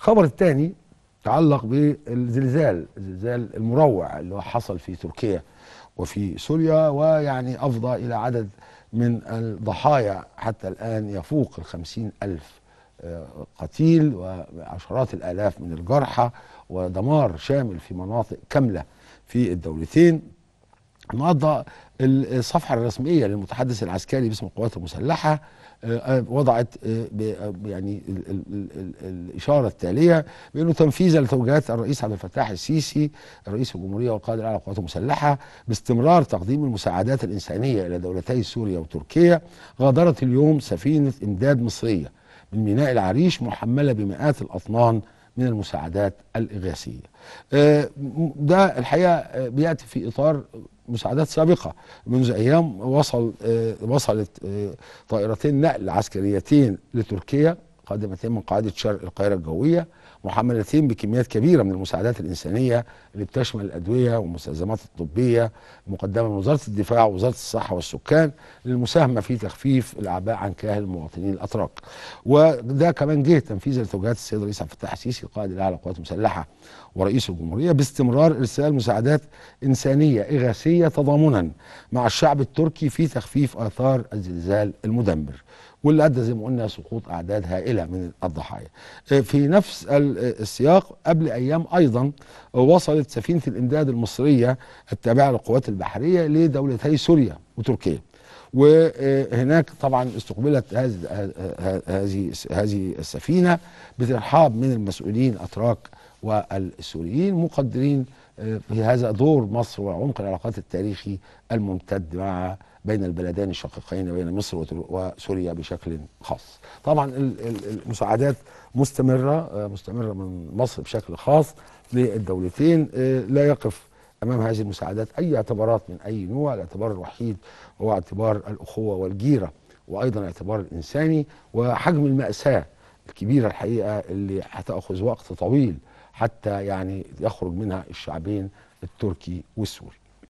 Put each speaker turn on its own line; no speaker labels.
الخبر الثاني تعلق بالزلزال الزلزال المروع اللي حصل في تركيا وفي سوريا ويعني أفضى إلى عدد من الضحايا حتى الآن يفوق الخمسين ألف آه، قتيل وعشرات الآلاف من الجرحى ودمار شامل في مناطق كاملة في الدولتين النهارده الصفحه الرسميه للمتحدث العسكري باسم القوات المسلحه آه، آه، وضعت آه، يعني الاشاره التاليه بانه تنفيذا لتوجيهات الرئيس عبد الفتاح السيسي رئيس الجمهوريه والقائد الاعلى للقوات المسلحه باستمرار تقديم المساعدات الانسانيه الى دولتي سوريا وتركيا غادرت اليوم سفينه امداد مصريه من ميناء العريش محمله بمئات الاطنان من المساعدات الاغاثيه. ده الحقيقه بياتي في اطار مساعدات سابقه منذ ايام وصل آه، وصلت آه، طائرتين نقل عسكريتين لتركيا قادمتين من قاعدة شرق القاهرة الجوية محملتين بكميات كبيرة من المساعدات الإنسانية اللي بتشمل الأدوية والمستلزمات الطبية المقدمة من وزارة الدفاع ووزارة الصحة والسكان للمساهمة في تخفيف الأعباء عن كاهل المواطنين الأتراك وده كمان جه تنفيذ لتوجيهات السيد الرئيس عبد الفتاح السيسي قائد الأعلى للقوات المسلحة ورئيس الجمهورية باستمرار إرسال مساعدات إنسانية إغاثية تضامنا مع الشعب التركي في تخفيف آثار الزلزال المدمر واللي أدى زي ما قلنا سقوط أعداد هائلة قليله من الضحايا. آه، في نفس آه، السياق قبل ايام ايضا وصلت سفينه الامداد المصريه التابعه للقوات البحريه لدولتي سوريا وتركيا. وهناك طبعا استقبلت هذه هذه السفينه بترحاب من المسؤولين الاتراك والسوريين مقدرين آه، في هذا دور مصر وعمق العلاقات التاريخي الممتد مع بين البلدين الشقيقين بين مصر وسوريا بشكل خاص طبعا المساعدات مستمرة آه، مستمرة من مصر بشكل خاص للدولتين آه، لا يقف امام هذه المساعدات اي اعتبارات من اي نوع الاعتبار الوحيد هو اعتبار الاخوه والجيره وايضا الاعتبار الانساني وحجم الماساه الكبيره الحقيقه اللي هتاخذ وقت طويل حتى يعني يخرج منها الشعبين التركي والسوري